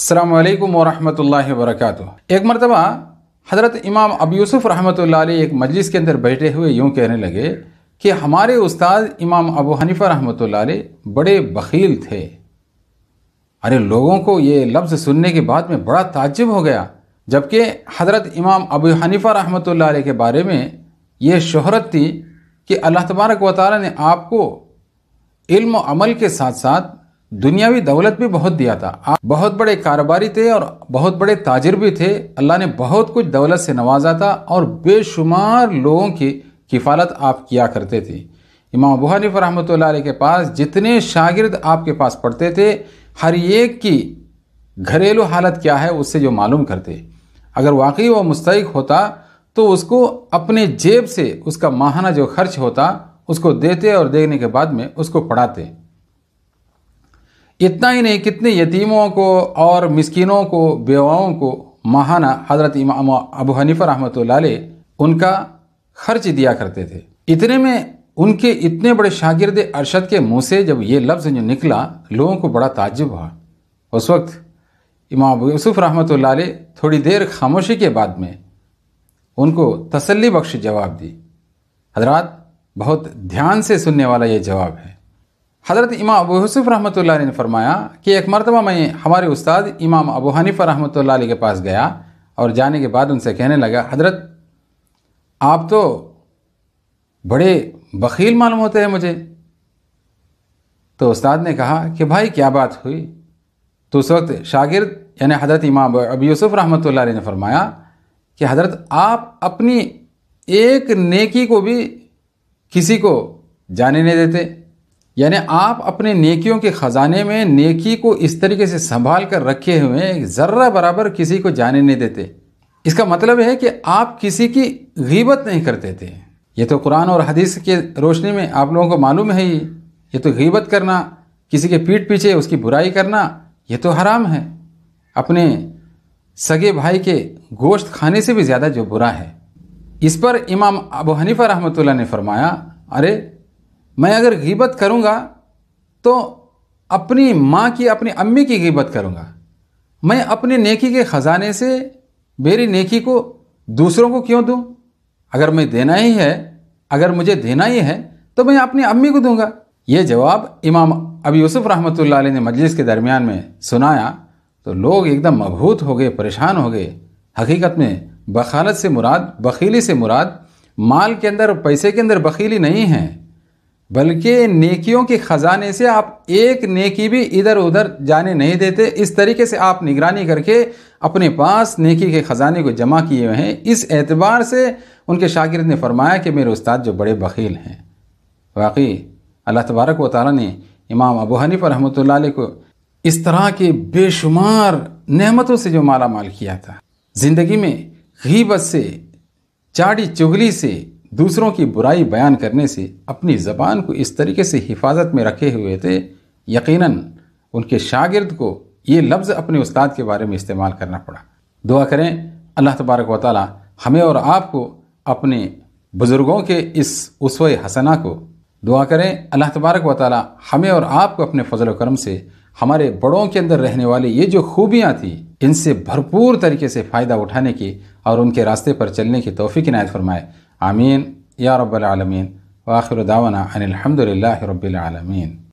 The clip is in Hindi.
अल्लाम वरहमल वरक एक मरतबा हज़रत इमाम अब यूसुफ़ रहमत एक मजलिस के अंदर बैठे हुए यूँ कहने लगे कि हमारे उस्ताद इमाम अबू हनीफ़ा रहमत बड़े बखील थे अरे लोगों को ये लफ्ज़ सुनने के बाद में बड़ा ताजुब हो गया जबकि हज़रत इमाम अबू हनीफ़ा रहमत के बारे में ये शहरत थी कि अल्लाह तबारक वाली ने आपको इल्म अमल के साथ साथ दुनियावी दौलत भी बहुत दिया था आप बहुत बड़े कारोबारी थे और बहुत बड़े ताजिर भी थे अल्लाह ने बहुत कुछ दौलत से नवाजा था और बेशुमार लोगों की किफालत आप किया करते थे इमाम अबू हनीफ रहमत के पास जितने शागिर्द आपके पास पढ़ते थे हर एक की घरेलू हालत क्या है उससे जो मालूम करते अगर वाकई वह मुस्तक होता तो उसको अपने जेब से उसका माहाना जो खर्च होता उसको देते और देखने के बाद में उसको पढ़ाते इतना ही नहीं कितने यतीमों को और मिसकिनों को बेवाओं को महाना हज़रत इमाम अबू हनीफ़ा रहमत उनका खर्च दिया करते थे इतने में उनके इतने बड़े शागिर्द अरशद के मुँह से जब ये लफ्ज़ जो निकला लोगों को बड़ा ताजुब हुआ उस वक्त इमाम यूसुफ रहमत थोड़ी देर खामोशी के बाद में उनको तसली बख्श जवाब दी हजरात बहुत ध्यान से सुनने वाला ये जवाब है हज़रत इमाम अबू यूसुफ रहमत ने फरमाया कि एक मरतबा मैं हमारे उस्ताद इमाम अबू हनीफ़ा रहमत के पास गया और जाने के बाद उनसे कहने लगा हज़रत आप तो बड़े बखील मालूम होते हैं मुझे तो उस्ताद ने कहा कि भाई क्या बात हुई तो उस वक्त शागिर्द यानी हज़रत इमाम अब यूसुफ़ रहमत ने फरमाया कि हज़रत आप अपनी एक नेकी को भी किसी को जाने नहीं देते यानी आप अपने नेकियों के ख़जाने में नेकी को इस तरीके से संभाल कर रखे हुए हैं ज़र्रा बराबर किसी को जाने नहीं देते इसका मतलब है कि आप किसी की गीबत नहीं करते थे ये तो कुरान और हदीस के रोशनी में आप लोगों को मालूम है ही ये तो गीबत करना किसी के पीठ पीछे उसकी बुराई करना ये तो हराम है अपने सगे भाई के गोश्त खाने से भी ज़्यादा जो बुरा है इस पर इमाम अबू हनीफा रहमतुल्लाह ने फरमाया अरे मैं अगर गिबत करूँगा तो अपनी माँ की अपनी अम्मी की गिबत करूँगा मैं अपने नेकी के ख़जाने से मेरी नेकी को दूसरों को क्यों दूँ अगर मैं देना ही है अगर मुझे देना ही है तो मैं अपनी अम्मी को दूंगा ये जवाब इमाम अबी यूसुफ रहमत ने मजलिस के दरमियान में सुनाया तो लोग एकदम मबहूत हो गए परेशान हो गए हकीकत में बखालत से मुराद बखीली से मुराद माल के अंदर पैसे के अंदर बखीली नहीं है बल्कि नेकियों के ख़जाने से आप एक नेकी भी इधर उधर जाने नहीं देते इस तरीके से आप निगरानी करके अपने पास नेकी के ख़जाने को जमा किए हुए हैं इस एतबार से उनके शागिर्द ने फरमाया कि मेरे उस्ताद जो बड़े बखील हैं वाकई अल्लाह तबारक व ताली ने इमाम अबू हनीफ रहमत को इस तरह के बेशुमार नहमतों से जो माला माल किया था ज़िंदगी में गीबत से चाड़ी चुगली से दूसरों की बुराई बयान करने से अपनी ज़बान को इस तरीके से हिफाजत में रखे हुए थे यकीनन उनके शागिर्द को ये लफ्ज़ अपने उस्ताद के बारे में इस्तेमाल करना पड़ा दुआ करें अल्लाह तबारक व ताली हमें और आपको अपने बुज़ुर्गों के इस उसव हसना को दुआ करें अल्लाह तबारक व ताली हमें और आपको अपने फजल करम से हमारे बड़ों के अंदर रहने वाली ये जो खूबियाँ थी इनसे भरपूर तरीके से फ़ायदा उठाने की और उनके रास्ते पर चलने की तोफ़ी की नायत फरमाए آمين يا رب العالمين وآخر دعوانا أن الحمد لله رب العالمين